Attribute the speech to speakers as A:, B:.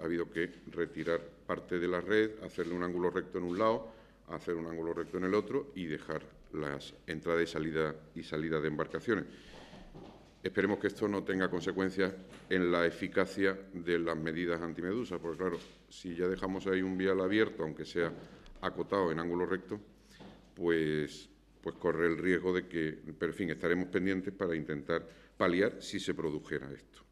A: ha habido que retirar parte de la red, hacerle un ángulo recto en un lado, hacer un ángulo recto en el otro y dejar las entradas y salida y salida de embarcaciones. Esperemos que esto no tenga consecuencias en la eficacia de las medidas antimedusa, porque claro, si ya dejamos ahí un vial abierto, aunque sea acotado en ángulo recto, pues, pues corre el riesgo de que, pero en fin, estaremos pendientes para intentar paliar si se produjera esto.